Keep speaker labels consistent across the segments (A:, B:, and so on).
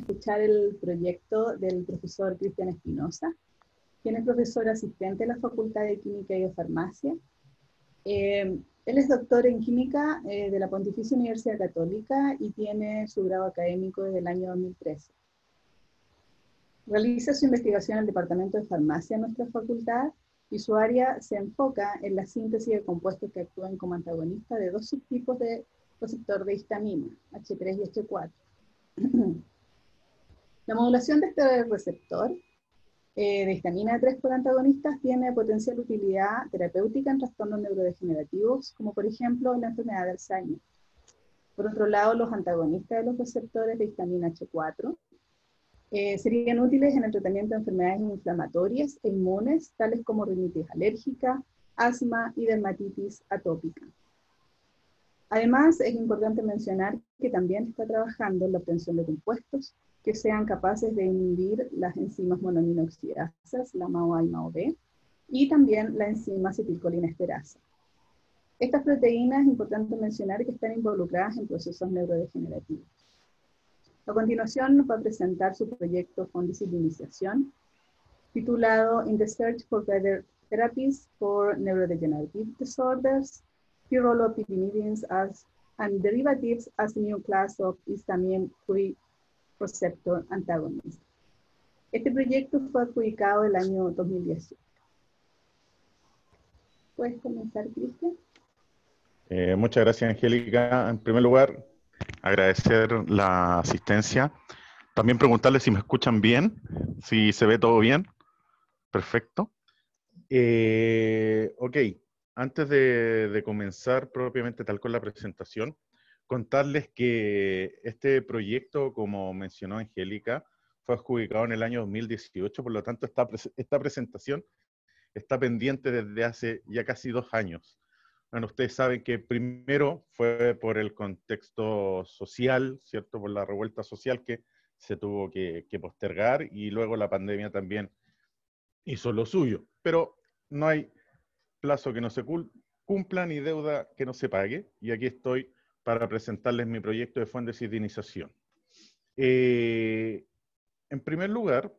A: escuchar el proyecto del profesor Cristian Espinosa, quien es profesor asistente de la Facultad de Química y de Farmacia. Eh, él es doctor en química eh, de la Pontificia Universidad Católica y tiene su grado académico desde el año 2013. Realiza su investigación en el Departamento de Farmacia de nuestra facultad y su área se enfoca en la síntesis de compuestos que actúan como antagonistas de dos subtipos de receptor de histamina, H3 y H4. La modulación de este receptor eh, de histamina 3 por antagonistas tiene potencial utilidad terapéutica en trastornos neurodegenerativos, como por ejemplo la enfermedad de Alzheimer. Por otro lado, los antagonistas de los receptores de histamina H4 eh, serían útiles en el tratamiento de enfermedades inflamatorias e inmunes, tales como rinitis alérgica, asma y dermatitis atópica. Además, es importante mencionar que también está trabajando en la obtención de compuestos que sean capaces de inhibir las enzimas monoaminoxidasas, la MAO-A y MAO-B, y también la enzima acetilcolinesterasa. Estas proteínas es importante mencionar que están involucradas en procesos neurodegenerativos. A continuación nos va a presentar su proyecto con de titulado In the Search for Better Therapies for Neurodegenerative Disorders, Pyrrolopyrimidines as and derivatives as new class of histamine concepto antagonista. Este proyecto fue adjudicado el año 2018. ¿Puedes comenzar, Cristian?
B: Eh, muchas gracias, Angélica. En primer lugar, agradecer la asistencia. También preguntarle si me escuchan bien, si se ve todo bien. Perfecto. Eh, ok, antes de, de, comenzar propiamente tal con la presentación, contarles que este proyecto, como mencionó Angélica, fue adjudicado en el año 2018, por lo tanto esta, esta presentación está pendiente desde hace ya casi dos años. Bueno, ustedes saben que primero fue por el contexto social, ¿cierto? Por la revuelta social que se tuvo que, que postergar y luego la pandemia también hizo lo suyo. Pero no hay plazo que no se cumpla ni deuda que no se pague y aquí estoy para presentarles mi proyecto de fuentes de hidrinización. Eh, en primer lugar,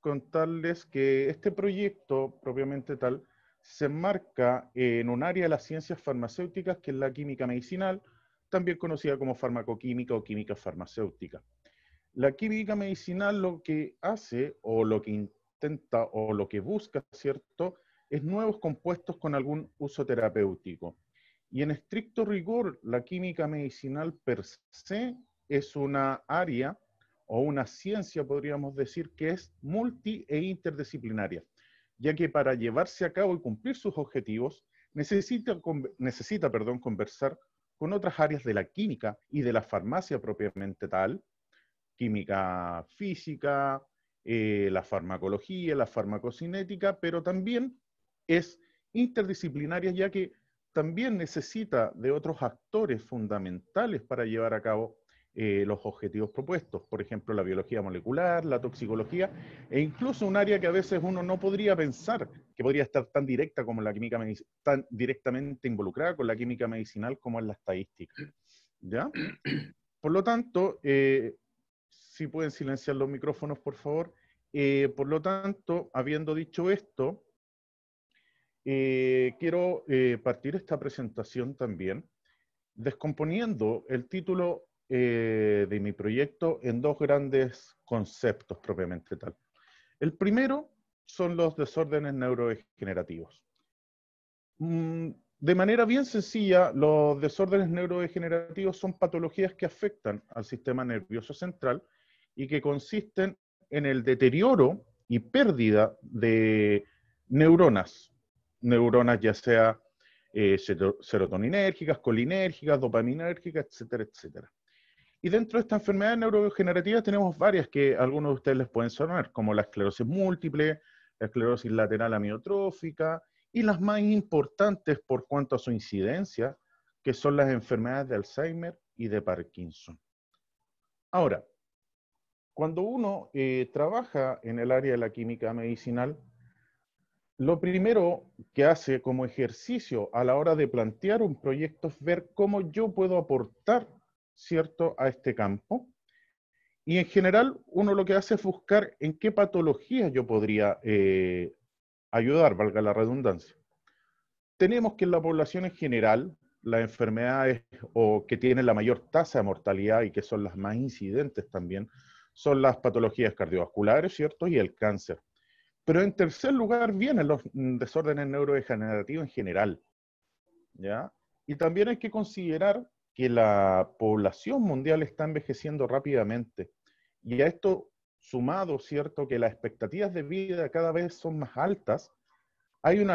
B: contarles que este proyecto, propiamente tal, se enmarca en un área de las ciencias farmacéuticas que es la química medicinal, también conocida como farmacoquímica o química farmacéutica. La química medicinal lo que hace o lo que intenta o lo que busca, ¿cierto?, es nuevos compuestos con algún uso terapéutico. Y en estricto rigor, la química medicinal per se es una área o una ciencia, podríamos decir, que es multi e interdisciplinaria, ya que para llevarse a cabo y cumplir sus objetivos, necesita, necesita perdón, conversar con otras áreas de la química y de la farmacia propiamente tal, química física, eh, la farmacología, la farmacocinética, pero también es interdisciplinaria, ya que también necesita de otros actores fundamentales para llevar a cabo eh, los objetivos propuestos, por ejemplo, la biología molecular, la toxicología, e incluso un área que a veces uno no podría pensar que podría estar tan directa como la química tan directamente involucrada con la química medicinal como es la estadística. ¿Ya? Por lo tanto, eh, si pueden silenciar los micrófonos, por favor. Eh, por lo tanto, habiendo dicho esto, eh, quiero eh, partir esta presentación también descomponiendo el título eh, de mi proyecto en dos grandes conceptos propiamente tal. El primero son los desórdenes neurodegenerativos. Mm, de manera bien sencilla, los desórdenes neurodegenerativos son patologías que afectan al sistema nervioso central y que consisten en el deterioro y pérdida de neuronas neuronas ya sea eh, serotoninérgicas, colinérgicas, dopaminérgicas, etcétera, etcétera. Y dentro de estas enfermedades neurodegenerativas tenemos varias que algunos de ustedes les pueden sonar, como la esclerosis múltiple, la esclerosis lateral amiotrófica y las más importantes por cuanto a su incidencia, que son las enfermedades de Alzheimer y de Parkinson. Ahora, cuando uno eh, trabaja en el área de la química medicinal, lo primero que hace como ejercicio a la hora de plantear un proyecto es ver cómo yo puedo aportar, ¿cierto?, a este campo. Y en general, uno lo que hace es buscar en qué patologías yo podría eh, ayudar, valga la redundancia. Tenemos que en la población en general, las enfermedades o que tienen la mayor tasa de mortalidad y que son las más incidentes también, son las patologías cardiovasculares, ¿cierto? Y el cáncer. Pero en tercer lugar vienen los mm, desórdenes neurodegenerativos en general. ¿ya? Y también hay que considerar que la población mundial está envejeciendo rápidamente. Y a esto sumado, ¿cierto?, que las expectativas de vida cada vez son más altas, hay,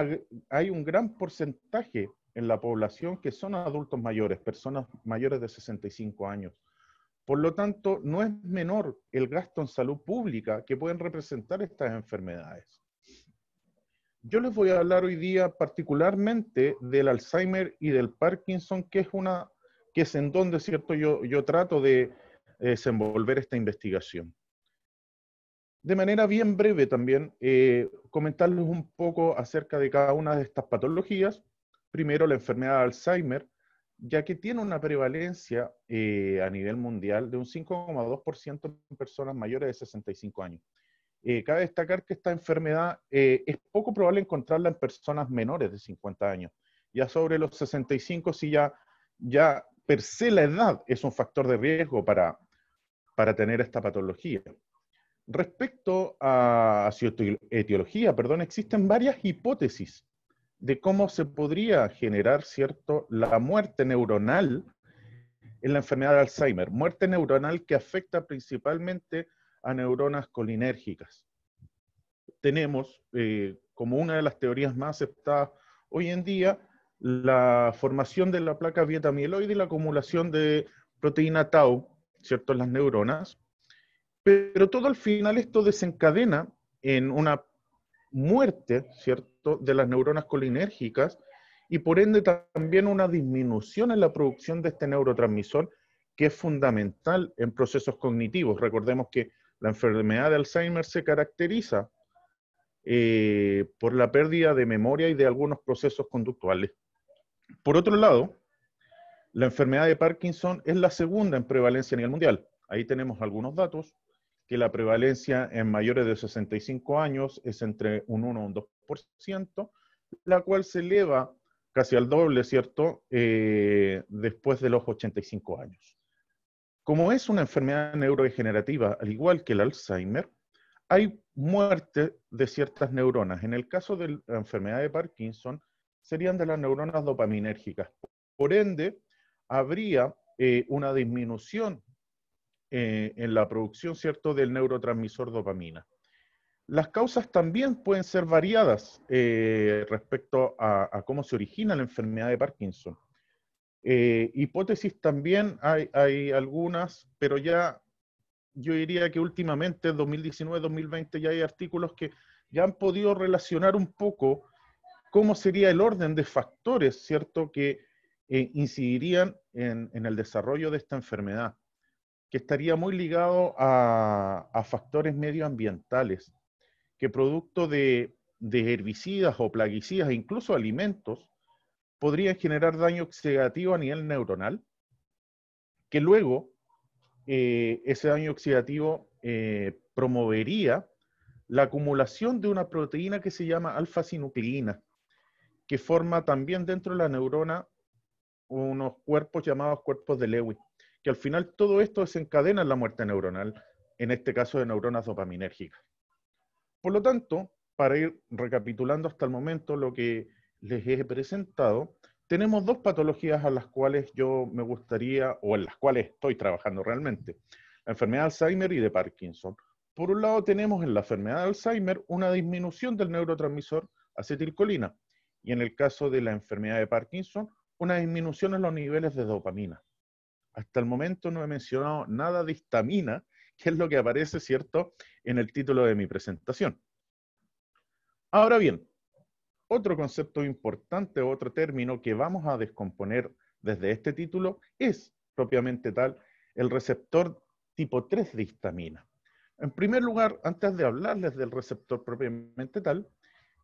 B: hay un gran porcentaje en la población que son adultos mayores, personas mayores de 65 años. Por lo tanto, no es menor el gasto en salud pública que pueden representar estas enfermedades. Yo les voy a hablar hoy día particularmente del Alzheimer y del Parkinson, que es una que en donde cierto yo, trato de eh, desenvolver esta investigación. De manera bien breve también, eh, comentarles un poco acerca de cada una de estas patologías. Primero, la enfermedad de Alzheimer, ya que tiene una prevalencia eh, a nivel mundial de un 5,2% en personas mayores de 65 años. Eh, cabe destacar que esta enfermedad eh, es poco probable encontrarla en personas menores de 50 años. Ya sobre los 65, si ya, ya per se la edad es un factor de riesgo para, para tener esta patología. Respecto a, a su etiología, perdón, existen varias hipótesis de cómo se podría generar, ¿cierto?, la muerte neuronal en la enfermedad de Alzheimer, muerte neuronal que afecta principalmente a neuronas colinérgicas. Tenemos eh, como una de las teorías más aceptadas hoy en día la formación de la placa beta y la acumulación de proteína tau, ¿cierto?, en las neuronas. Pero todo al final esto desencadena en una muerte, ¿cierto?, de las neuronas colinérgicas y por ende también una disminución en la producción de este neurotransmisor que es fundamental en procesos cognitivos. Recordemos que la enfermedad de Alzheimer se caracteriza eh, por la pérdida de memoria y de algunos procesos conductuales. Por otro lado, la enfermedad de Parkinson es la segunda en prevalencia a nivel mundial. Ahí tenemos algunos datos que la prevalencia en mayores de 65 años es entre un 1 y un 2%, la cual se eleva casi al doble, ¿cierto?, eh, después de los 85 años. Como es una enfermedad neurodegenerativa, al igual que el Alzheimer, hay muerte de ciertas neuronas. En el caso de la enfermedad de Parkinson, serían de las neuronas dopaminérgicas. Por ende, habría eh, una disminución eh, en la producción, ¿cierto?, del neurotransmisor dopamina. Las causas también pueden ser variadas eh, respecto a, cómo se origina la enfermedad de Parkinson. Eh, hipótesis también hay, algunas, pero ya yo diría que últimamente, 2019-2020, ya hay artículos que ya han podido relacionar un poco cómo sería el orden de factores, ¿cierto?, que incidirían en el desarrollo de esta enfermedad que estaría muy ligado a, factores medioambientales, que producto de, herbicidas o plaguicidas, incluso alimentos, podrían generar daño oxidativo a nivel neuronal, que luego eh, ese daño oxidativo eh, promovería la acumulación de una proteína que se llama alfa-sinucleína, que forma también dentro de la neurona unos cuerpos llamados cuerpos de Lewis que al final todo esto desencadena la muerte neuronal, en este caso de neuronas dopaminérgicas. Por lo tanto, para ir recapitulando hasta el momento lo que les he presentado, tenemos dos patologías a las cuales yo me gustaría, o en las cuales estoy trabajando realmente, la enfermedad de Alzheimer y de Parkinson. Por un lado tenemos en la enfermedad de Alzheimer una disminución del neurotransmisor acetilcolina y en el caso de la enfermedad de Parkinson una disminución en los niveles de dopamina hasta el momento no he mencionado nada de histamina, que es lo que aparece, ¿cierto?, en el título de mi presentación. Ahora bien, otro concepto importante, otro término que vamos a descomponer desde este título es, propiamente tal, el receptor tipo 3 de histamina. En primer lugar, antes de hablarles del receptor propiamente tal,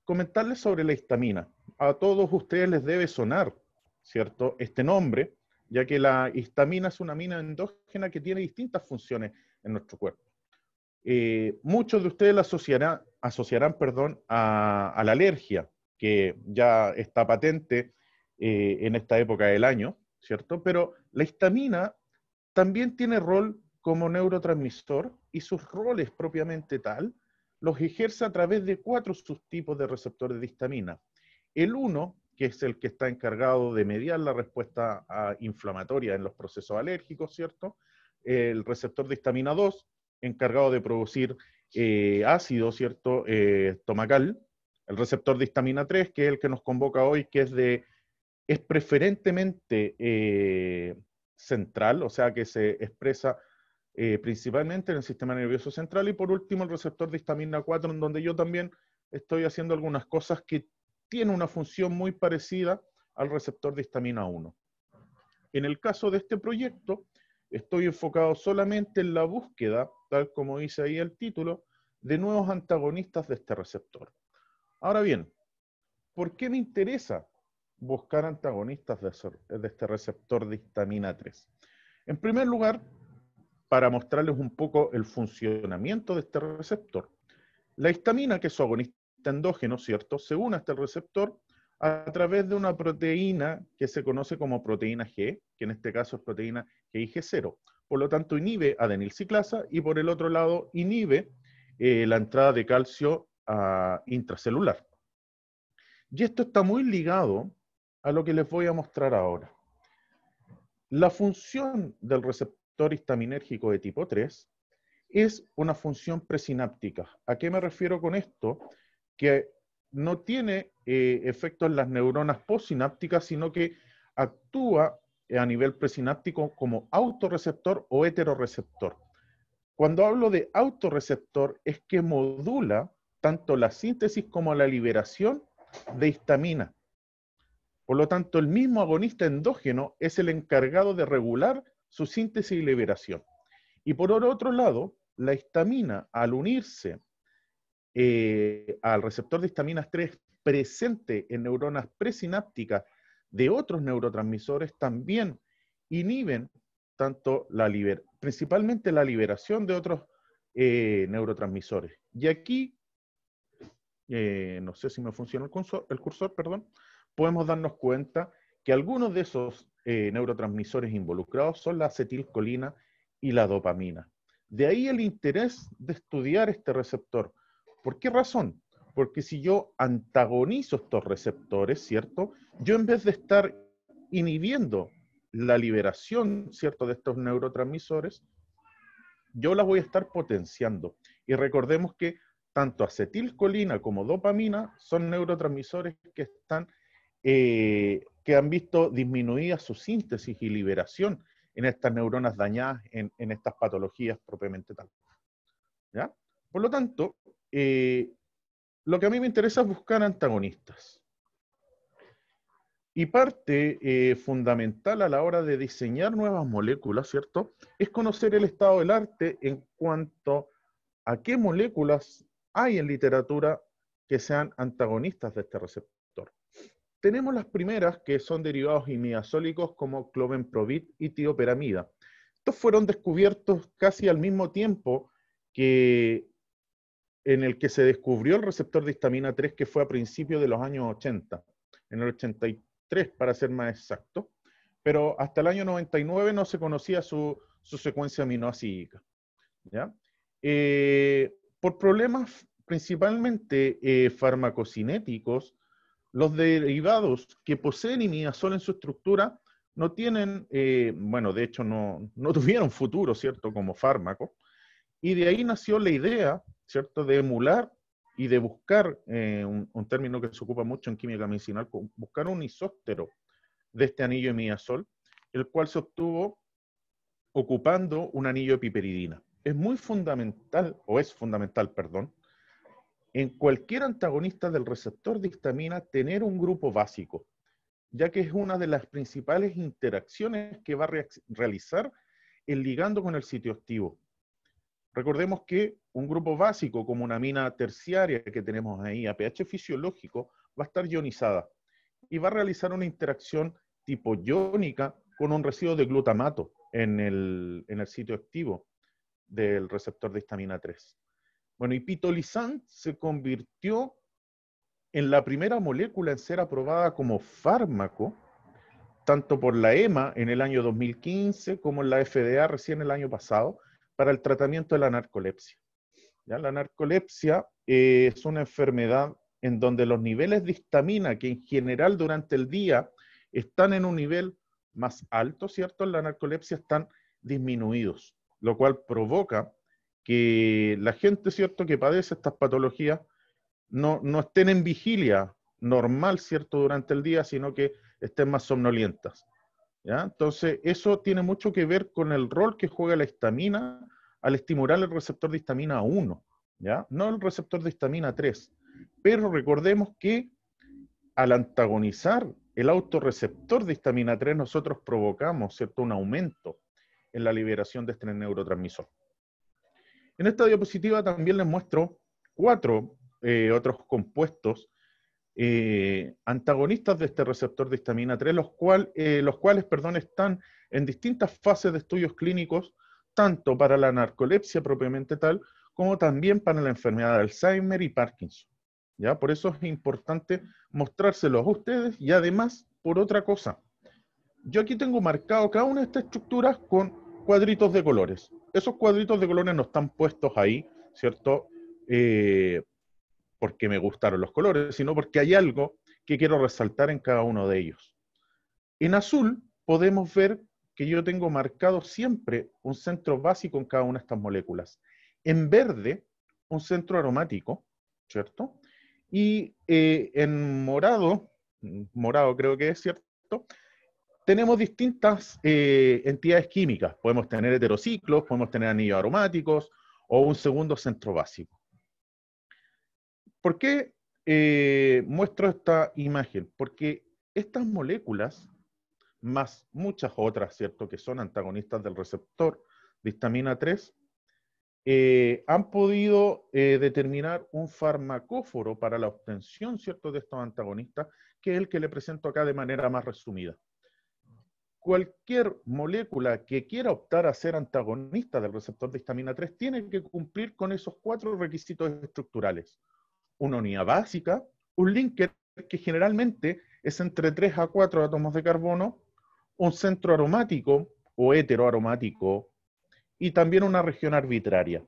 B: comentarles sobre la histamina. A todos ustedes les debe sonar, ¿cierto?, este nombre, ya que la histamina es una mina endógena que tiene distintas funciones en nuestro cuerpo. Eh, muchos de ustedes la asociarán, asociarán perdón, a, la alergia, que ya está patente eh, en esta época del año, ¿cierto? Pero la histamina también tiene rol como neurotransmisor y sus roles propiamente tal los ejerce a través de cuatro subtipos de receptores de histamina. El uno que es el que está encargado de mediar la respuesta ah, inflamatoria en los procesos alérgicos, ¿cierto? El receptor de histamina 2, encargado de producir eh, ácido, ¿cierto? estomacal. Eh, el receptor de histamina 3, que es el que nos convoca hoy, que es de, es preferentemente eh, central, o sea, que se expresa principalmente en el sistema nervioso central. Y por último, el receptor de histamina 4, en donde yo también estoy haciendo algunas cosas que tiene una función muy parecida al receptor de histamina 1. En el caso de este proyecto, estoy enfocado solamente en la búsqueda, tal como dice ahí el título, de nuevos antagonistas de este receptor. Ahora bien, ¿por qué me interesa buscar antagonistas de, este receptor de histamina 3? En primer lugar, para mostrarles un poco el funcionamiento de este receptor, la histamina, que es su agonista este endógeno, ¿cierto? Se une hasta el receptor a través de una proteína que se conoce como proteína G, que en este caso es proteína g 0 Por lo tanto, inhibe adenilciclasa y por el otro lado inhibe eh, la entrada de calcio intracelular. Y esto está muy ligado a lo que les voy a mostrar ahora. La función del receptor histaminérgico de tipo 3 es una función presináptica. ¿A qué me refiero con esto? que no tiene eh, efecto en las neuronas postsinápticas, sino que actúa eh, a nivel presináptico como autorreceptor o heteroreceptor. Cuando hablo de autorreceptor es que modula tanto la síntesis como la liberación de histamina. Por lo tanto, el mismo agonista endógeno es el encargado de regular su síntesis y liberación. Y por otro lado, la histamina, al unirse eh, al receptor de histaminas 3 presente en neuronas presinápticas de otros neurotransmisores también inhiben tanto la principalmente la liberación de otros eh, neurotransmisores. Y aquí, eh, no sé si me funciona el cursor, perdón, podemos darnos cuenta que algunos de esos neurotransmisores involucrados son la acetilcolina y la dopamina. De ahí el interés de estudiar este receptor, ¿Por qué razón? Porque si yo antagonizo estos receptores, ¿cierto? Yo en vez de estar inhibiendo la liberación, ¿cierto?, de estos neurotransmisores, yo las voy a estar potenciando. Y recordemos que tanto acetilcolina como dopamina son neurotransmisores que están, eh, que han visto disminuida su síntesis y liberación en estas neuronas dañadas, en, en estas patologías propiamente tal. ¿Ya? Por lo tanto, eh, lo que a mí me interesa es buscar antagonistas. Y parte eh, fundamental a la hora de diseñar nuevas moléculas, ¿cierto? Es conocer el estado del arte en cuanto a qué moléculas hay en literatura que sean antagonistas de este receptor. Tenemos las primeras que son derivados imidazólicos como clovenprovit y tioperamida. Estos fueron descubiertos casi al mismo tiempo que en el que se descubrió el receptor de histamina 3, que fue a principios de los años 80, en el 83 para ser más exacto, pero hasta el año 99 no se conocía su, su secuencia aminoácida eh, por problemas principalmente eh, farmacocinéticos, los derivados que poseen imidazol en su estructura no tienen, eh, bueno, de hecho no, no tuvieron futuro, ¿cierto?, como fármaco. Y de ahí nació la idea ¿cierto? De emular y de buscar, eh, un, término que se ocupa mucho en química medicinal, buscar un isóstero de este anillo de miasol, el cual se obtuvo ocupando un anillo de piperidina. Es muy fundamental, o es fundamental, perdón, en cualquier antagonista del receptor de histamina tener un grupo básico, ya que es una de las principales interacciones que va a realizar el ligando con el sitio activo. Recordemos que un grupo básico como una mina terciaria que tenemos ahí a pH fisiológico va a estar ionizada y va a realizar una interacción tipo iónica con un residuo de glutamato en el, sitio activo del receptor de histamina 3. Bueno, y pitolizant se convirtió en la primera molécula en ser aprobada como fármaco, tanto por la EMA en el año 2015 como en la FDA recién el año pasado, para el tratamiento de la narcolepsia. ¿Ya? La narcolepsia eh, es una enfermedad en donde los niveles de histamina, que en general durante el día están en un nivel más alto, ¿cierto? En la narcolepsia están disminuidos, lo cual provoca que la gente, ¿cierto?, que padece estas patologías no, estén en vigilia normal, ¿cierto?, durante el día, sino que estén más somnolientas. Entonces, eso tiene mucho que ver con el rol que juega la histamina al estimular el receptor de histamina 1, ¿ya? No el receptor de histamina 3. Pero recordemos que al antagonizar el autorreceptor de histamina 3, nosotros provocamos, ¿cierto?, un aumento en la liberación de este neurotransmisor. En esta diapositiva también les muestro cuatro eh, otros compuestos eh, antagonistas de este receptor de histamina 3, los, cual, eh, los cuales perdón, están en distintas fases de estudios clínicos, tanto para la narcolepsia propiamente tal, como también para la enfermedad de Alzheimer y Parkinson. ¿ya? Por eso es importante mostrárselos a ustedes y además, por otra cosa, yo aquí tengo marcado cada una de estas estructuras con cuadritos de colores. Esos cuadritos de colores no están puestos ahí, ¿cierto? Eh, porque me gustaron los colores, sino porque hay algo que quiero resaltar en cada uno de ellos. En azul podemos ver que yo tengo marcado siempre un centro básico en cada una de estas moléculas. En verde, un centro aromático, ¿cierto? Y eh, en morado, morado creo que es, ¿cierto? Tenemos distintas eh, entidades químicas. Podemos tener heterociclos, podemos tener anillos aromáticos o un segundo centro básico. ¿Por qué eh, muestro esta imagen? Porque estas moléculas, más muchas otras, ¿cierto?, que son antagonistas del receptor de histamina 3, eh, han podido eh, determinar un farmacóforo para la obtención, ¿cierto?, de estos antagonistas, que es el que le presento acá de manera más resumida. Cualquier molécula que quiera optar a ser antagonista del receptor de histamina 3 tiene que cumplir con esos cuatro requisitos estructurales una unidad básica, un linker que generalmente es entre 3 a 4 átomos de carbono, un centro aromático o aromático y también una región arbitraria.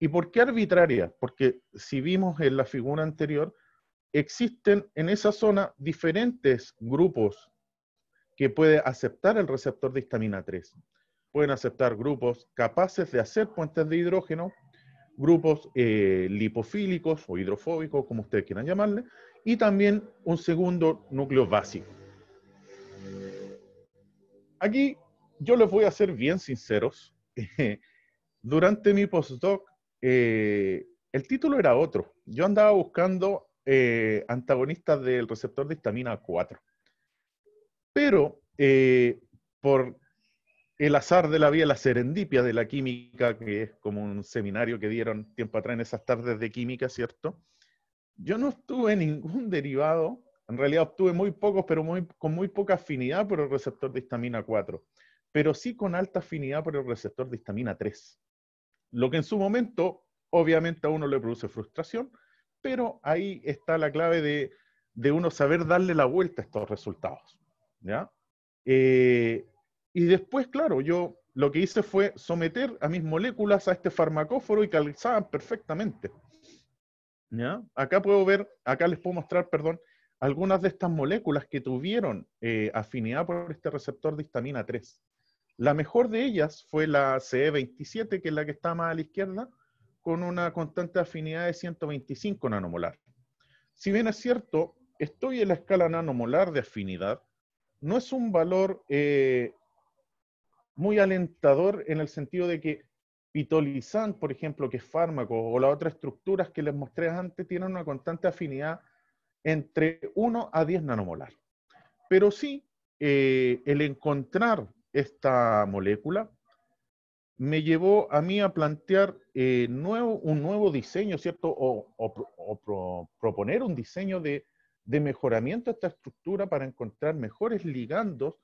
B: ¿Y por qué arbitraria? Porque si vimos en la figura anterior, existen en esa zona diferentes grupos que puede aceptar el receptor de histamina 3. Pueden aceptar grupos capaces de hacer puentes de hidrógeno grupos eh, lipofílicos o hidrofóbicos, como ustedes quieran llamarle, y también un segundo núcleo básico. Aquí yo les voy a ser bien sinceros. durante mi postdoc, eh, el título era otro. Yo andaba buscando eh, antagonistas del receptor de histamina 4. Pero por el azar de la vida, la serendipia de la química, que es como un seminario que dieron tiempo atrás en esas tardes de química, ¿cierto? Yo no obtuve ningún derivado, en realidad obtuve muy pocos, pero con muy poca afinidad por el receptor de histamina 4, pero sí con alta afinidad por el receptor de histamina 3. Lo que en su momento, obviamente, a uno le produce frustración, pero ahí está la clave de, de uno saber darle la vuelta a estos resultados, ¿ya? Eh, y después, claro, yo lo que hice fue someter a mis moléculas a este farmacóforo y calzaban perfectamente. ¿Ya? Acá puedo ver, acá les puedo mostrar, perdón, algunas de estas moléculas que tuvieron eh, afinidad por este receptor de histamina 3. La mejor de ellas fue la CE27, que es la que está más a la izquierda, con una constante afinidad de 125 nanomolar. Si bien es cierto, estoy en la escala nanomolar de afinidad, no es un valor eh, muy alentador en el sentido de que pitolizan, por ejemplo, que es fármaco, o las otras estructuras que les mostré antes, tienen una constante afinidad entre 1 a 10 nanomolar. Pero sí, eh, el encontrar esta molécula me llevó a mí a plantear eh, nuevo, un nuevo diseño, ¿cierto? O, proponer un diseño de, de mejoramiento a esta estructura para encontrar mejores ligandos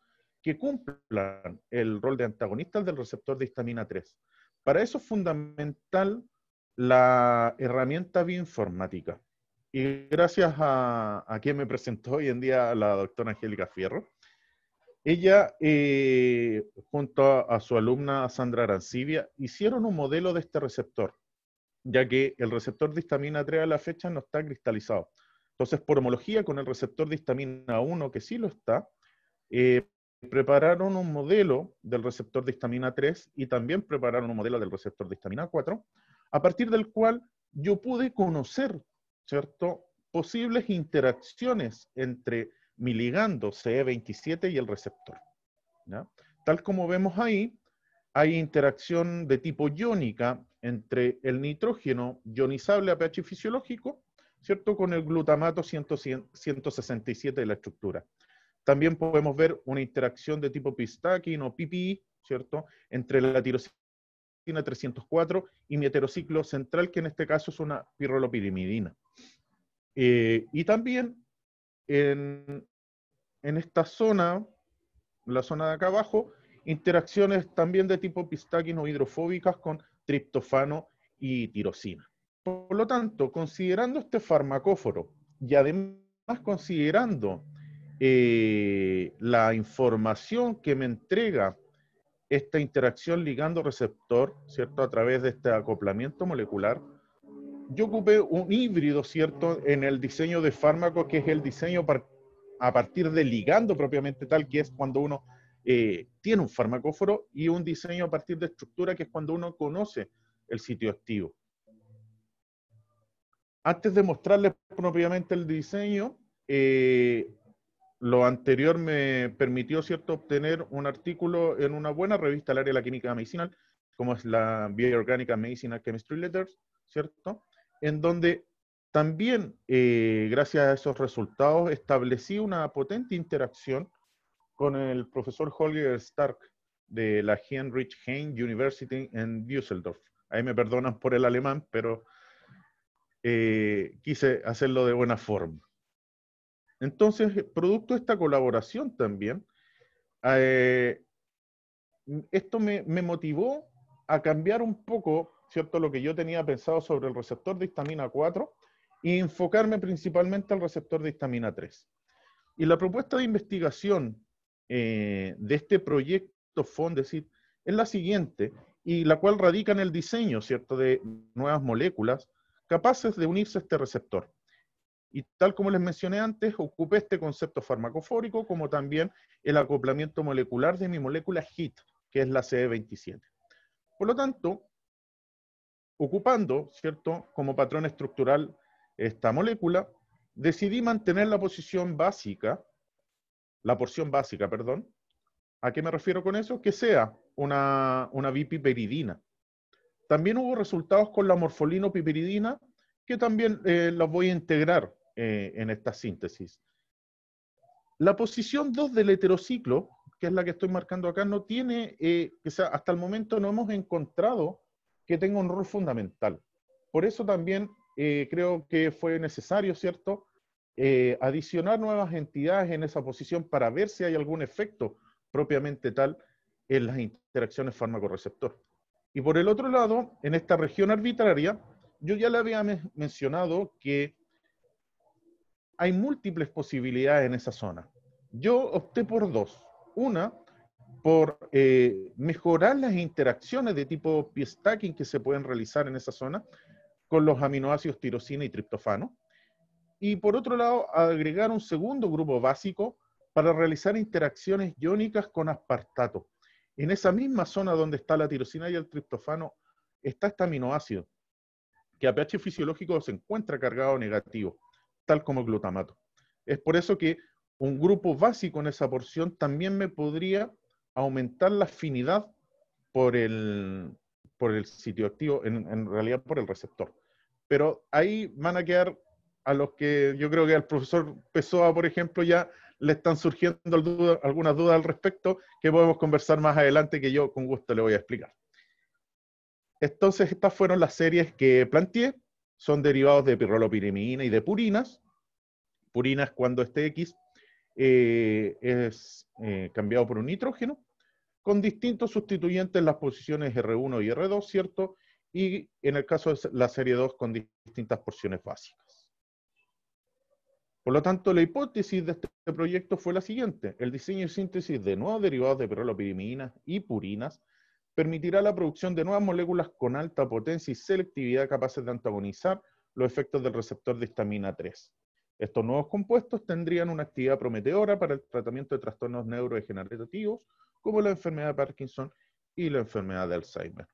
B: que cumplan el rol de antagonistas del receptor de histamina 3. Para eso es fundamental la herramienta bioinformática. Y gracias a, quien me presentó hoy en día, la doctora Angélica Fierro, ella, eh, junto a, su alumna Sandra Arancibia, hicieron un modelo de este receptor, ya que el receptor de histamina 3 a la fecha no está cristalizado. Entonces, por homología con el receptor de histamina 1, que sí lo está, eh, prepararon un modelo del receptor de histamina 3 y también prepararon un modelo del receptor de histamina 4, a partir del cual yo pude conocer, ¿cierto?, posibles interacciones entre mi ligando CE27 y el receptor. Tal como vemos ahí, hay interacción de tipo iónica entre el nitrógeno ionizable a pH fisiológico, ¿cierto?, con el glutamato 167 de la estructura. También podemos ver una interacción de tipo pistaquino o PPI, ¿cierto?, entre la tirosina 304 y mi heterociclo central, que en este caso es una pirrolopirimidina. Eh, y también en, esta zona, la zona de acá abajo, interacciones también de tipo pistaquino hidrofóbicas con triptofano y tirosina. Por lo tanto, considerando este farmacóforo y además considerando eh, la información que me entrega esta interacción ligando-receptor, ¿cierto? A través de este acoplamiento molecular, yo ocupé un híbrido, ¿cierto? En el diseño de fármaco, que es el diseño a partir de ligando propiamente tal, que es cuando uno eh, tiene un farmacóforo, y un diseño a partir de estructura, que es cuando uno conoce el sitio activo. Antes de mostrarles propiamente el diseño, eh, lo anterior me permitió, ¿cierto?, obtener un artículo en una buena revista del área de la química medicinal, como es la Bioorgánica Medicinal Chemistry Letters, ¿cierto?, en donde también, eh, gracias a esos resultados, establecí una potente interacción con el profesor Holger Stark de la Heinrich Heine University en Düsseldorf. Ahí me perdonan por el alemán, pero eh, quise hacerlo de buena forma. Entonces, producto de esta colaboración también, eh, esto me, motivó a cambiar un poco, ¿cierto?, lo que yo tenía pensado sobre el receptor de histamina 4 y enfocarme principalmente al receptor de histamina 3. Y la propuesta de investigación eh, de este proyecto Fondesit es la siguiente, y la cual radica en el diseño, ¿cierto?, de nuevas moléculas capaces de unirse a este receptor. Y tal como les mencioné antes, ocupé este concepto farmacofórico como también el acoplamiento molecular de mi molécula HIT, que es la CE27. Por lo tanto, ocupando, ¿cierto?, como patrón estructural esta molécula, decidí mantener la posición básica, la porción básica, perdón. ¿A qué me refiero con eso? Que sea una, una bipiperidina. También hubo resultados con la morfolinopiperidina que también eh, las voy a integrar eh, en esta síntesis. La posición 2 del heterociclo, que es la que estoy marcando acá, no tiene, eh, o sea, hasta el momento no hemos encontrado que tenga un rol fundamental. Por eso también eh, creo que fue necesario, ¿cierto?, adicionar nuevas entidades en esa posición para ver si hay algún efecto propiamente tal en las interacciones fármaco-receptor. Y por el otro lado, en esta región arbitraria, yo ya le había mencionado que hay múltiples posibilidades en esa zona. Yo opté por dos. Una, por eh, mejorar las interacciones de tipo p stacking que se pueden realizar en esa zona con los aminoácidos tirosina y triptofano. Y por otro lado, agregar un segundo grupo básico para realizar interacciones iónicas con aspartato. En esa misma zona donde está la tirosina y el triptofano está este aminoácido que a pH fisiológico se encuentra cargado negativo, tal como glutamato. Es por eso que un grupo básico en esa porción también me podría aumentar la afinidad por el, por el sitio activo, en, en realidad por el receptor. Pero ahí van a quedar a los que yo creo que al profesor Pessoa, por ejemplo, ya le están surgiendo algunas dudas al respecto que podemos conversar más adelante que yo con gusto le voy a explicar. Entonces, estas fueron las series que planteé. Son derivados de pirrolopirimidina y de purinas. Purinas cuando este X eh, es eh, cambiado por un nitrógeno, con distintos sustituyentes en las posiciones R1 y R2, ¿cierto? Y en el caso de la serie 2 con distintas porciones básicas. Por lo tanto, la hipótesis de este proyecto fue la siguiente. El diseño y síntesis de nuevos derivados de pirrolopirimidinas y purinas permitirá la producción de nuevas moléculas con alta potencia y selectividad capaces de antagonizar los efectos del receptor de histamina 3. Estos nuevos compuestos tendrían una actividad prometedora para el tratamiento de trastornos neurodegenerativos como la enfermedad de Parkinson y la enfermedad de Alzheimer.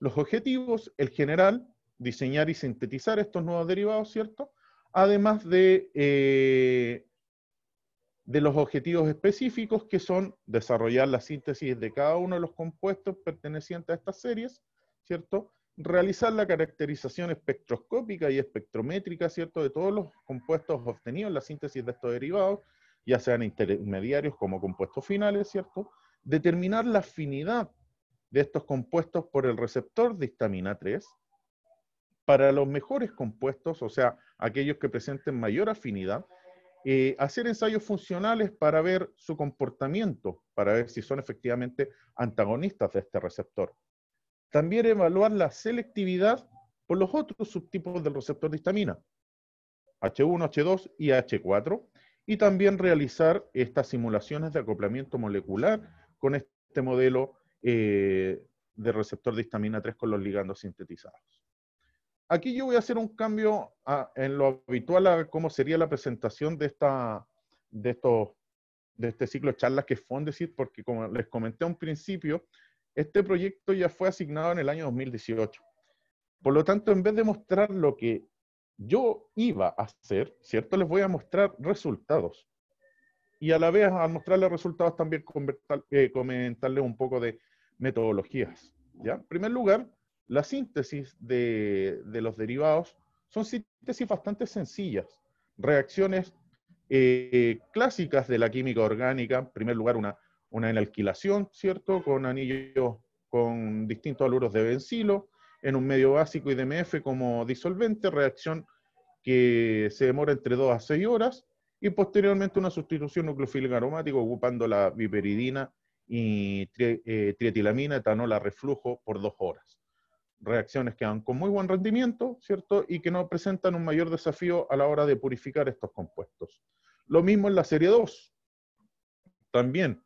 B: Los objetivos, el general, diseñar y sintetizar estos nuevos derivados, ¿cierto? Además de eh, de los objetivos específicos que son desarrollar la síntesis de cada uno de los compuestos pertenecientes a estas series, ¿cierto? Realizar la caracterización espectroscópica y espectrométrica, ¿cierto? De todos los compuestos obtenidos en la síntesis de estos derivados, ya sean intermediarios como compuestos finales, ¿cierto? Determinar la afinidad de estos compuestos por el receptor de histamina 3 para los mejores compuestos, o sea, aquellos que presenten mayor afinidad, eh, hacer ensayos funcionales para ver su comportamiento, para ver si son efectivamente antagonistas de este receptor. También evaluar la selectividad por los otros subtipos del receptor de histamina, H1, H2 y H4, y también realizar estas simulaciones de acoplamiento molecular con este modelo eh, de receptor de histamina 3 con los ligandos sintetizados aquí yo voy a hacer un cambio en lo habitual a cómo sería la presentación de, esta, de, estos, de este ciclo de charlas que fue Fondesit, porque como les comenté a un principio, este proyecto ya fue asignado en el año 2018. Por lo tanto, en vez de mostrar lo que yo iba a hacer, ¿cierto? Les voy a mostrar resultados. Y a la vez, al mostrarles resultados, también eh, comentarles un poco de metodologías. ¿ya? En primer lugar, la síntesis de, los derivados son síntesis bastante sencillas. Reacciones eh, clásicas de la química orgánica, en primer lugar una, enalquilación, ¿cierto? Con anillos con distintos aluros de bencilo, en un medio básico y DMF como disolvente, reacción que se demora entre 2 a 6 horas, y posteriormente una sustitución nucleofílica aromática ocupando la viperidina y eh, trietilamina, etanol a reflujo por 2 horas reacciones que dan con muy buen rendimiento, ¿cierto? Y que no presentan un mayor desafío a la hora de purificar estos compuestos. Lo mismo en la serie 2. También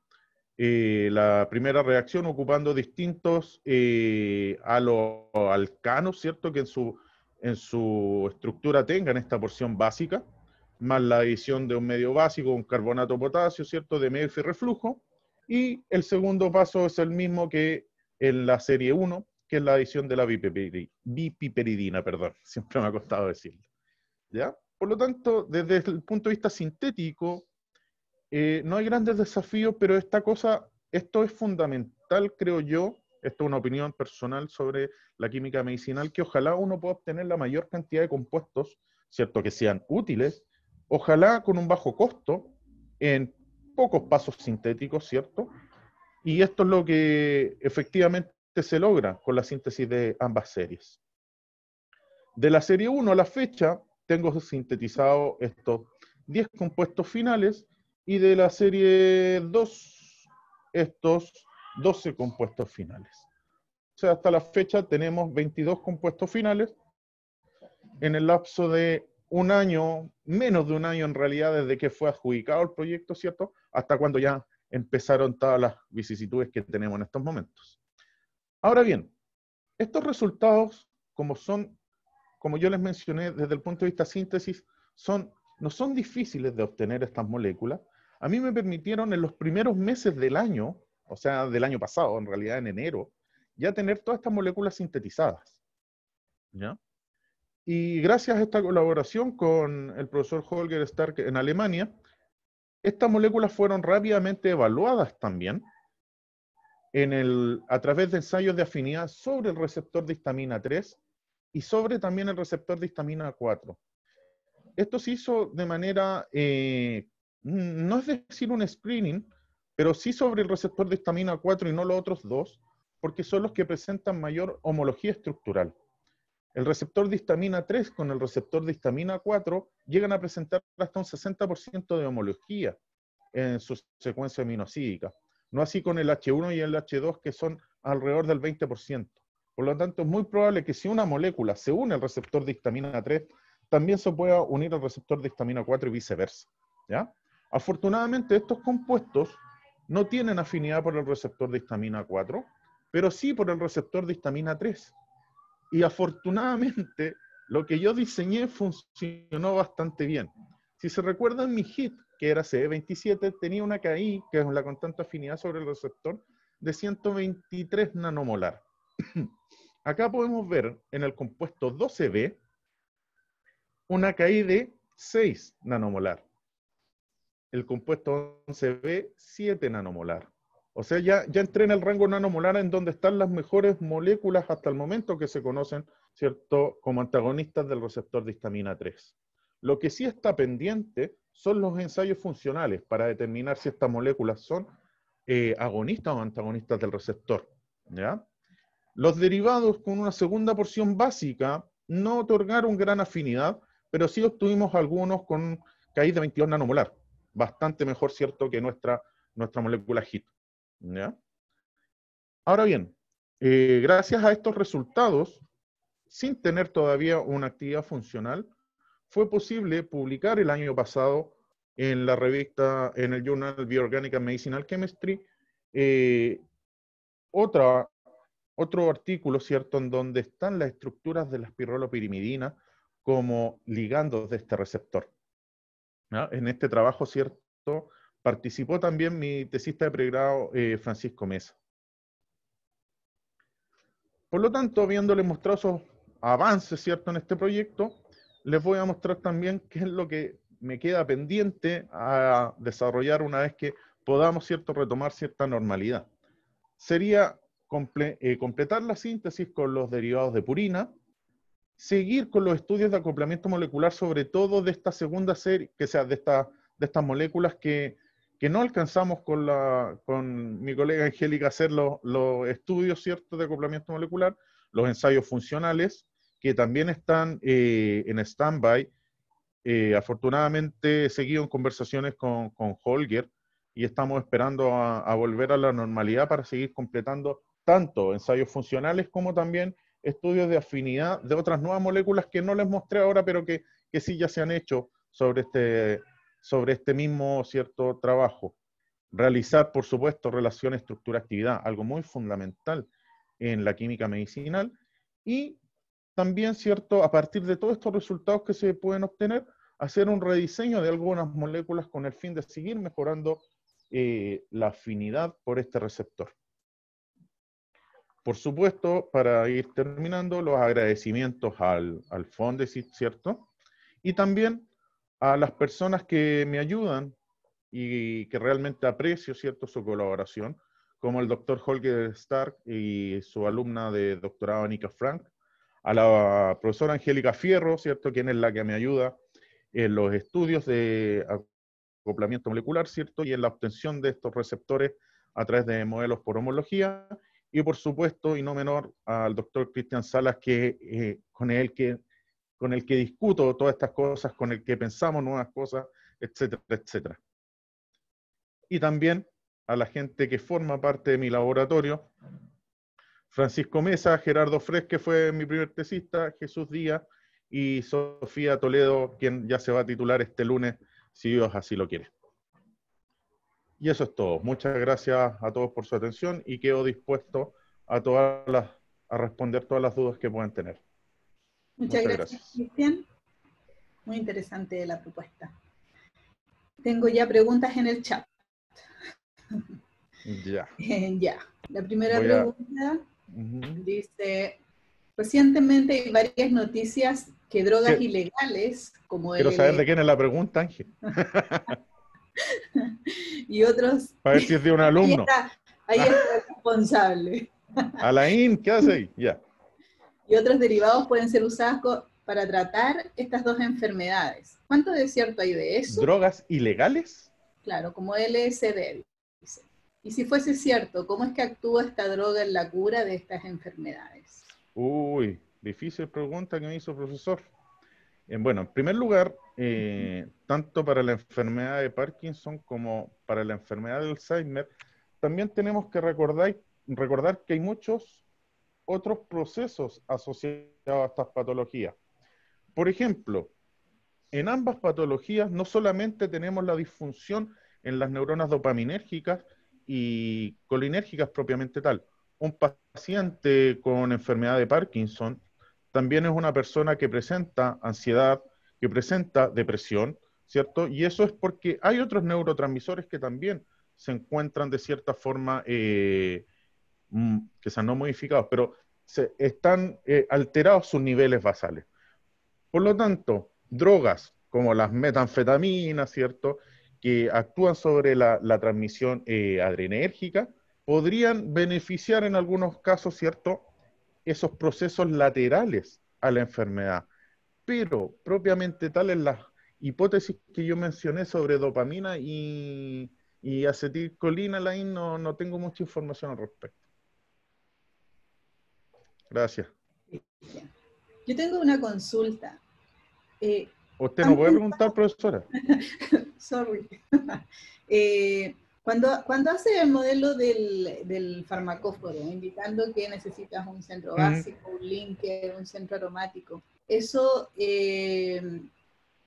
B: eh, la primera reacción ocupando distintos eh, alcanos, ¿cierto? Que en su, en su estructura tengan esta porción básica, más la adición de un medio básico, un carbonato potasio, ¿cierto? De medio reflujo. Y el segundo paso es el mismo que en la serie 1, que es la adición de la bipiperidina, perdón, siempre me ha costado decirlo. ¿Ya? Por lo tanto, desde el punto de vista sintético, eh, no hay grandes desafíos, pero esta cosa, esto es fundamental, creo yo, esto es una opinión personal sobre la química medicinal, que ojalá uno pueda obtener la mayor cantidad de compuestos, cierto que sean útiles, ojalá con un bajo costo, en pocos pasos sintéticos, ¿cierto? Y esto es lo que efectivamente se logra con la síntesis de ambas series. De la serie 1 a la fecha, tengo sintetizado estos 10 compuestos finales y de la serie 2, estos 12 compuestos finales. O sea, hasta la fecha tenemos 22 compuestos finales. En el lapso de un año, menos de un año en realidad, desde que fue adjudicado el proyecto, ¿cierto? Hasta cuando ya empezaron todas las vicisitudes que tenemos en estos momentos. Ahora bien, estos resultados, como son, como yo les mencioné desde el punto de vista síntesis, son, no son difíciles de obtener estas moléculas. A mí me permitieron en los primeros meses del año, o sea, del año pasado, en realidad en enero, ya tener todas estas moléculas sintetizadas. Y gracias a esta colaboración con el profesor Holger Stark en Alemania, estas moléculas fueron rápidamente evaluadas también el, a través de ensayos de afinidad sobre el receptor de histamina 3 y sobre también el receptor de histamina 4. Esto se hizo de manera, eh, no es decir un screening, pero sí sobre el receptor de histamina 4 y no los otros dos, porque son los que presentan mayor homología estructural. El receptor de histamina 3 con el receptor de histamina 4 llegan a presentar hasta un 60% de homología en su secuencia aminoácidas. No así con el H1 y el H2, que son alrededor del 20%. Por lo tanto, es muy probable que si una molécula se une al receptor de histamina 3, también se pueda unir al receptor de histamina 4 y viceversa. ¿ya? Afortunadamente, estos compuestos no tienen afinidad por el receptor de histamina 4, pero sí por el receptor de histamina 3. Y afortunadamente, lo que yo diseñé funcionó bastante bien. Si se recuerdan mi hit, que era c 27 tenía una KI, que es la constante afinidad sobre el receptor, de 123 nanomolar. Acá podemos ver en el compuesto 12B una KI de 6 nanomolar. El compuesto 11B, 7 nanomolar. O sea, ya, ya entré en el rango nanomolar en donde están las mejores moléculas hasta el momento que se conocen, ¿cierto?, como antagonistas del receptor de histamina 3. Lo que sí está pendiente son los ensayos funcionales para determinar si estas moléculas son eh, agonistas o antagonistas del receptor. Los derivados con una segunda porción básica no otorgaron gran afinidad, pero sí obtuvimos algunos con caída de 22 nanomolar, bastante mejor, ¿cierto?, que nuestra, molécula HIT. Ahora bien, eh, gracias a estos resultados, sin tener todavía una actividad funcional, fue posible publicar el año pasado en la revista, en el Journal Bioorganic and Medicinal Chemistry, eh, otra, otro artículo, ¿cierto?, en donde están las estructuras de la pirrolopirimidinas como ligandos de este receptor. En este trabajo, ¿cierto?, participó también mi tesista de pregrado, eh, Francisco Mesa. Por lo tanto, viéndole mostrado esos avances, ¿cierto?, en este proyecto, les voy a mostrar también qué es lo que me queda pendiente a desarrollar una vez que podamos cierto, retomar cierta normalidad. Sería eh, completar la síntesis con los derivados de purina, seguir con los estudios de acoplamiento molecular, sobre todo de esta segunda serie, que sea de, esta, de estas moléculas que, no alcanzamos con, la, con mi colega Angélica hacer los, los estudios de acoplamiento molecular, los ensayos funcionales, que también están eh, en stand-by. Eh, afortunadamente he seguido en conversaciones con, Holger y estamos esperando a, volver a la normalidad para seguir completando tanto ensayos funcionales como también estudios de afinidad de otras nuevas moléculas que no les mostré ahora, pero que, sí ya se han hecho sobre este, sobre este mismo cierto trabajo. Realizar, por supuesto, relación estructura-actividad, algo muy fundamental en la química medicinal, y también, ¿cierto? A partir de todos estos resultados que se pueden obtener, hacer un rediseño de algunas moléculas con el fin de seguir mejorando eh, la afinidad por este receptor. Por supuesto, para ir terminando, los agradecimientos al, al Fondesit, ¿cierto? Y también a las personas que me ayudan y que realmente aprecio, ¿cierto?, su colaboración, como el doctor Holger Stark y su alumna de doctorado Anika Frank, a la profesora Angélica Fierro, ¿cierto? Quien es la que me ayuda en los estudios de acoplamiento molecular, ¿cierto? Y en la obtención de estos receptores a través de modelos por homología. Y por supuesto, y no menor, al doctor Cristian Salas, que, eh, con, el que, con el que discuto todas estas cosas, con el que pensamos nuevas cosas, etcétera, etcétera. Y también a la gente que forma parte de mi laboratorio, Francisco Mesa, Gerardo Fres, que fue mi primer tesista, Jesús Díaz y Sofía Toledo, quien ya se va a titular este lunes, si Dios así lo quiere. Y eso es todo. Muchas gracias a todos por su atención y quedo dispuesto a, todas a responder todas las dudas que puedan tener. Muchas, gracias,
A: Cristian. Muy interesante la propuesta. Tengo ya preguntas en el chat. Ya. ya. La primera pregunta Dice, recientemente hay varias noticias que drogas ilegales, como Quiero saber de
B: quién es la pregunta, Ángel.
A: y otros...
B: Para ver si es de un alumno.
A: Ahí está, el responsable.
B: Alain, ¿qué hace ahí? Ya.
A: Y otros derivados pueden ser usados para tratar estas dos enfermedades. ¿Cuánto de cierto hay de eso?
B: ¿Drogas ilegales?
A: Claro, como LSD. Y si fuese cierto, ¿cómo es que actúa esta droga en la cura de estas enfermedades?
B: Uy, difícil pregunta que me hizo el profesor. Eh, bueno, en primer lugar, eh, tanto para la enfermedad de Parkinson como para la enfermedad de Alzheimer, también tenemos que recordar, recordar que hay muchos otros procesos asociados a estas patologías. Por ejemplo, en ambas patologías no solamente tenemos la disfunción en las neuronas dopaminérgicas, y colinérgicas propiamente tal. Un paciente con enfermedad de Parkinson también es una persona que presenta ansiedad, que presenta depresión, ¿cierto? Y eso es porque hay otros neurotransmisores que también se encuentran de cierta forma, eh, mm, que se no modificados, pero se, están eh, alterados sus niveles basales. Por lo tanto, drogas como las metanfetaminas, ¿cierto? que actúan sobre la, transmisión eh, adrenérgica, podrían beneficiar en algunos casos, ¿cierto?, esos procesos laterales a la enfermedad. Pero propiamente tal en las hipótesis que yo mencioné sobre dopamina y, acetilcolina, la no, no tengo mucha información al respecto. Gracias.
A: Yo tengo una consulta. Eh,
B: ¿O Usted no puede preguntar, profesora.
A: Sorry. Eh, cuando, cuando hace el modelo del, del farmacóforo, indicando que necesitas un centro básico, un linker, un centro aromático, eso eh,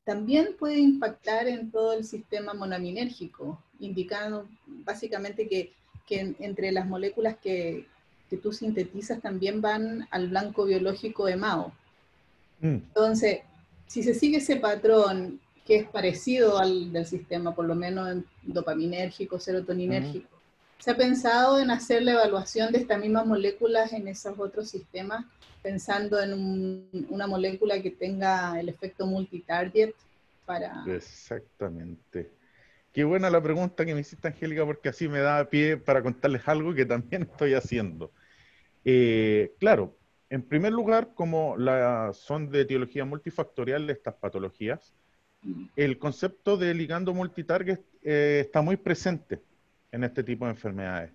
A: también puede impactar en todo el sistema monaminérgico, indicando básicamente que, que entre las moléculas que, que, tú sintetizas también van al blanco biológico de Mao. Mm. Entonces, si se sigue ese patrón que es parecido al del sistema, por lo menos en dopaminérgico, serotoninérgico, ¿se ha pensado en hacer la evaluación de estas mismas moléculas en esos otros sistemas, pensando en una molécula que tenga el efecto multitarget para...
B: Exactamente. Qué buena la pregunta que me hiciste, Angélica, porque así me da pie para contarles algo que también estoy haciendo. Eh, claro, en primer lugar, como la, son de etiología multifactorial estas patologías, el concepto de ligando multitarget eh, está muy presente en este tipo de enfermedades.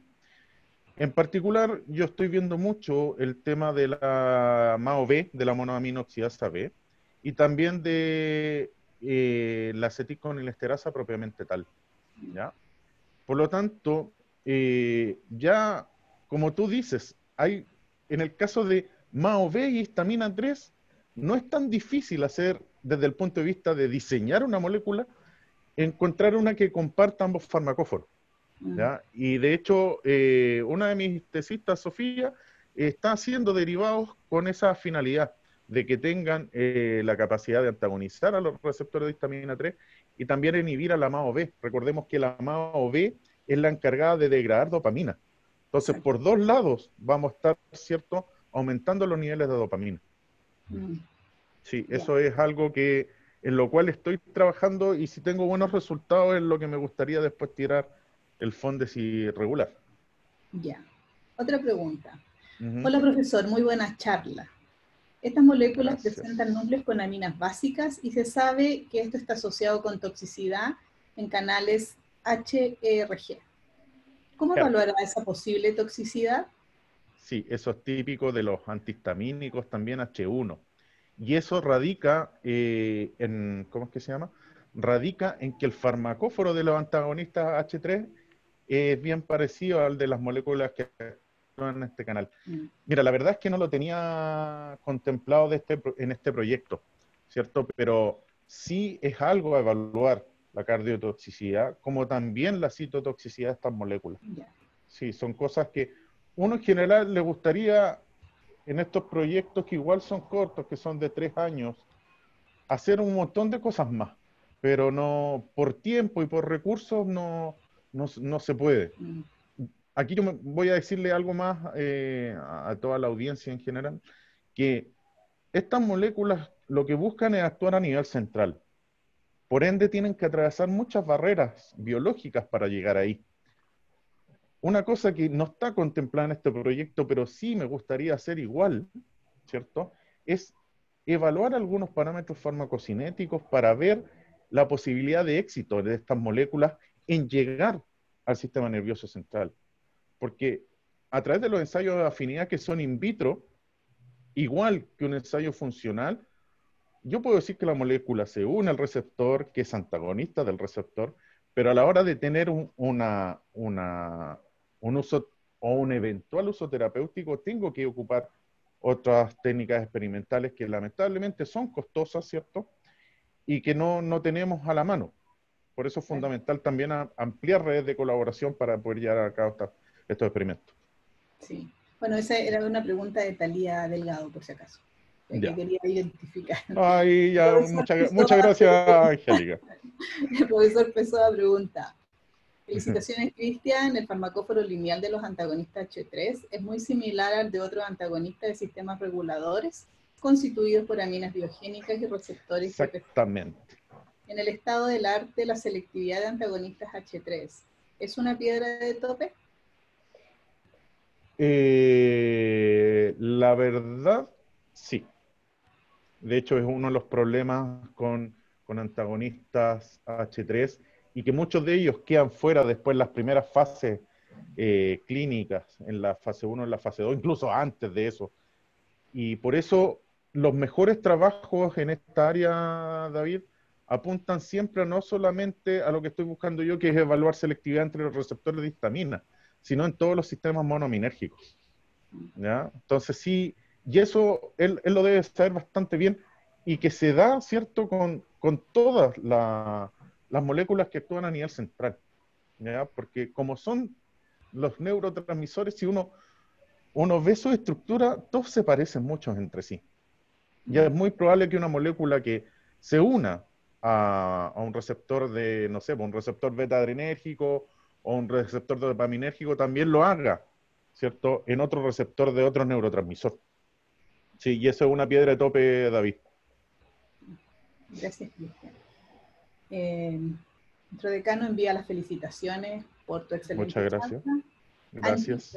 B: En particular, yo estoy viendo mucho el tema de la MAO-B, de la monoaminoxidasa B, y también de eh, la acetilcolinesterasa propiamente tal. ¿ya? Por lo tanto, eh, ya, como tú dices, hay, en el caso de Mao B y histamina 3 no es tan difícil hacer desde el punto de vista de diseñar una molécula, encontrar una que comparta ambos farmacóforos. Mm. Y de hecho, eh, una de mis tesistas, Sofía, está haciendo derivados con esa finalidad de que tengan eh, la capacidad de antagonizar a los receptores de histamina 3 y también inhibir a la MAO-B. Recordemos que la MAO-B es la encargada de degradar dopamina. Entonces, por dos lados vamos a estar, ¿cierto?, aumentando los niveles de dopamina. Mm. Sí, eso es algo que en lo cual estoy trabajando y si tengo buenos resultados es lo que me gustaría después tirar el y regular.
A: Ya. Otra pregunta. Hola profesor, muy buena charla. Estas moléculas presentan núcleos con aminas básicas y se sabe que esto está asociado con toxicidad en canales HERG. ¿Cómo evaluará esa posible toxicidad?
B: Sí, eso es típico de los antihistamínicos también H1. Y eso radica eh, en, ¿cómo es que se llama? Radica en que el farmacóforo de los antagonistas H3 es bien parecido al de las moléculas que en este canal. Mm. Mira, la verdad es que no lo tenía contemplado este en este proyecto, ¿cierto? Pero sí es algo a evaluar la cardiotoxicidad, como también la citotoxicidad de estas moléculas. Sí, son cosas que uno en general le gustaría en estos proyectos que igual son cortos, que son de tres años, hacer un montón de cosas más, pero no por tiempo y por recursos no, no, se puede. Mm. Aquí yo voy a decirle algo más eh, a toda la audiencia en general, que estas moléculas lo que buscan es actuar a nivel central. Por ende, tienen que atravesar muchas barreras biológicas para llegar ahí una cosa que no está contemplada en este proyecto, pero sí me gustaría hacer igual, ¿cierto? Es evaluar algunos parámetros farmacocinéticos para ver la posibilidad de éxito de estas moléculas en llegar al sistema nervioso central. Porque a través de los ensayos de afinidad que son in vitro, igual que un ensayo funcional, yo puedo decir que la molécula se une al receptor, que es antagonista del receptor, pero a la hora de tener una, un uso o un eventual uso terapéutico, tengo que ocupar otras técnicas experimentales que lamentablemente son costosas, ¿cierto? Y que no, no tenemos a la mano. Por eso es fundamental también ampliar redes de colaboración para poder llevar a cabo estos experimentos. Sí.
A: Bueno, esa era una pregunta de Talía Delgado, por si acaso. Que quería identificar.
B: Ay, ya, muchas gracias, Angélica.
A: El profesor la pregunta, Felicitaciones, Cristian. El farmacóforo lineal de los antagonistas H3 es muy similar al de otros antagonistas de sistemas reguladores constituidos por aminas biogénicas y receptores.
B: Exactamente.
A: En el estado del arte, la selectividad de antagonistas H3, ¿es una piedra de tope?
B: Eh, la verdad, sí. De hecho, es uno de los problemas con, con antagonistas H3 y que muchos de ellos quedan fuera después las primeras fases eh, clínicas, en la fase 1, en la fase 2, incluso antes de eso. Y por eso los mejores trabajos en esta área, David, apuntan siempre no solamente a lo que estoy buscando yo, que es evaluar selectividad entre los receptores de histamina, sino en todos los sistemas monominérgicos. ¿ya? Entonces sí, y eso él, él, lo debe saber bastante bien y que se da, ¿cierto?, con, con todas la, las moléculas que actúan a nivel central. Porque como son los neurotransmisores, si uno, uno ve su estructura, todos se parecen mucho entre sí. Ya es muy probable que una molécula que se una a, un receptor de, no sé, un receptor beta-adrenérgico o un receptor dopaminérgico también lo haga, ¿cierto? En otro receptor de otro neurotransmisor. Sí, y eso es una piedra de tope, David.
A: Gracias, eh, nuestro decano envía las felicitaciones por tu excelente Muchas gracias.
B: Gracias.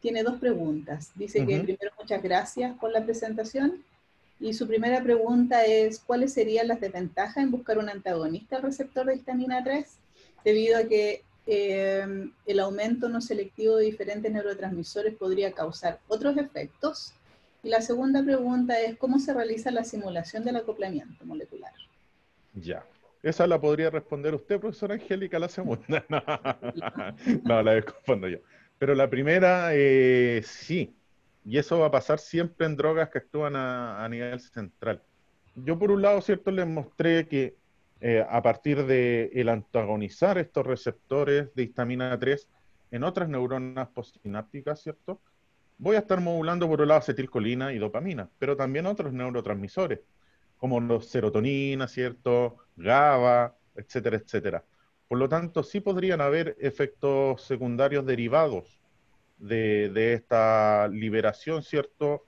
A: tiene dos preguntas. Dice que primero muchas gracias por la presentación y su primera pregunta es ¿cuáles serían las desventajas en buscar un antagonista al receptor de histamina 3 debido a que eh, el aumento no selectivo de diferentes neurotransmisores podría causar otros efectos? Y la segunda pregunta es ¿cómo se realiza la simulación del acoplamiento molecular?
B: Ya. Esa la podría responder usted, profesora Angélica, la segunda. No, la respondo yo. Pero la primera, eh, sí. Y eso va a pasar siempre en drogas que actúan a, nivel central. Yo, por un lado, ¿cierto? Les mostré que eh, a partir de el antagonizar estos receptores de histamina 3 en otras neuronas postsinápticas, ¿cierto? Voy a estar modulando, por un lado, acetilcolina y dopamina, pero también otros neurotransmisores como serotonina, ¿cierto? GABA, etcétera, etcétera. Por lo tanto, sí podrían haber efectos secundarios derivados de, esta liberación, ¿cierto?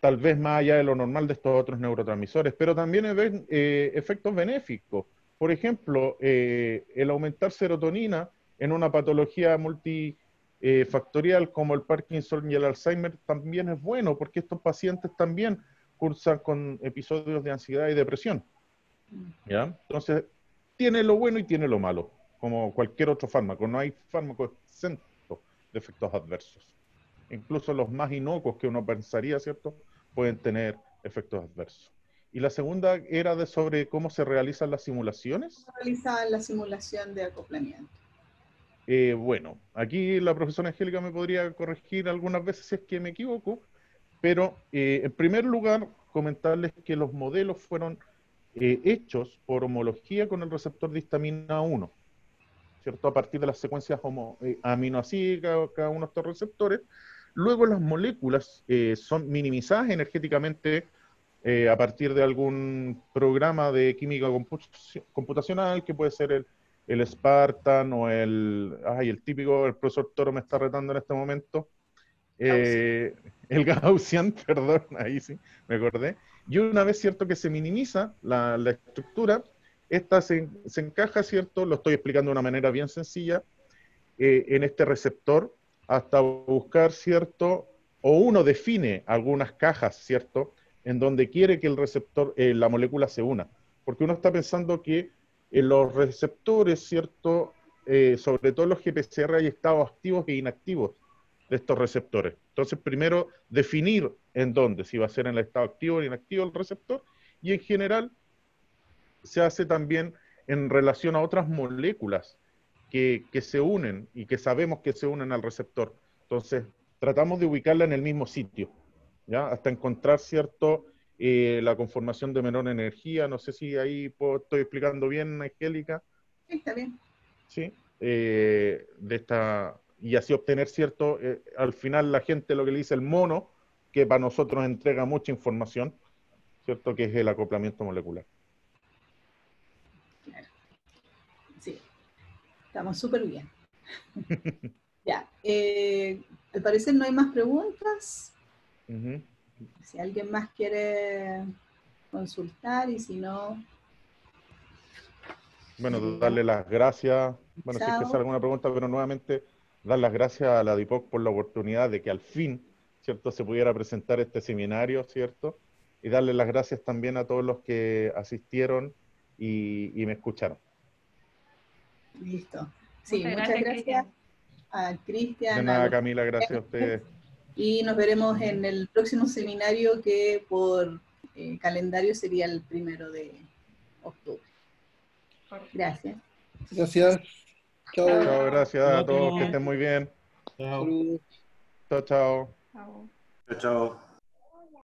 B: Tal vez más allá de lo normal de estos otros neurotransmisores, pero también eh, efectos benéficos. Por ejemplo, eh, el aumentar serotonina en una patología multifactorial como el Parkinson y el Alzheimer también es bueno, porque estos pacientes también cursa con episodios de ansiedad y depresión. Mm. ¿Ya? Entonces, tiene lo bueno y tiene lo malo, como cualquier otro fármaco. No hay fármaco exento de efectos adversos. Incluso los más inocuos que uno pensaría, ¿cierto?, pueden tener efectos adversos. Y la segunda era de sobre cómo se realizan las simulaciones.
A: ¿Cómo realiza la simulación de acoplamiento?
B: Eh, bueno, aquí la profesora Angélica me podría corregir algunas veces si es que me equivoco, pero eh, en primer lugar, comentarles que los modelos fueron eh, hechos por homología con el receptor de histamina 1, ¿cierto? A partir de las secuencias homo, eh, cada uno de estos receptores. Luego las moléculas eh, son minimizadas energéticamente a partir de algún programa de química computacional, que puede ser el, el Spartan o el, ay, el típico, el profesor Toro me está retando en este momento, eh, el Gaussian, perdón, ahí sí, me acordé. Y una vez, ¿cierto? Que se minimiza la, estructura, esta se, encaja, ¿cierto? Lo estoy explicando de una manera bien sencilla, eh, en este receptor hasta buscar, ¿cierto? O uno define algunas cajas, ¿cierto? En donde quiere que el receptor, eh, la molécula se una. Porque uno está pensando que en los receptores, ¿cierto? sobre todo los GPCR hay estados activos e inactivos de estos receptores. Entonces, primero definir en dónde, si va a ser en el estado activo o inactivo el receptor, y en general se hace también en relación a otras moléculas que, se unen y que sabemos que se unen al receptor. Entonces, tratamos de ubicarla en el mismo sitio, ¿ya? Hasta encontrar, ¿cierto?, eh, la conformación de menor energía. No sé si ahí estoy explicando bien, Angélica. Sí, está bien. Sí, eh, de esta y así obtener cierto, eh, al final la gente lo que le dice el mono, que para nosotros entrega mucha información, ¿cierto? Que es el acoplamiento molecular.
A: Sí, estamos súper bien. ya, al eh, parecer no hay más preguntas. Si alguien más quiere consultar y si no...
B: Bueno, darle las gracias. Bueno, si es alguna pregunta, pero nuevamente dar las gracias a la DIPOC por la oportunidad de que al fin, ¿cierto?, se pudiera presentar este seminario, ¿cierto? Y darle las gracias también a todos los que asistieron y, me escucharon.
A: Listo. Sí, muchas, gracias, a Cristian. De nada, Camila, gracias a ustedes. Y nos veremos en el próximo seminario que por eh, calendario sería el primero de octubre. Gracias.
B: Gracias. Chao. gracias a todos. Que estén muy bien. Chao. Chao, chao. Chao, chao.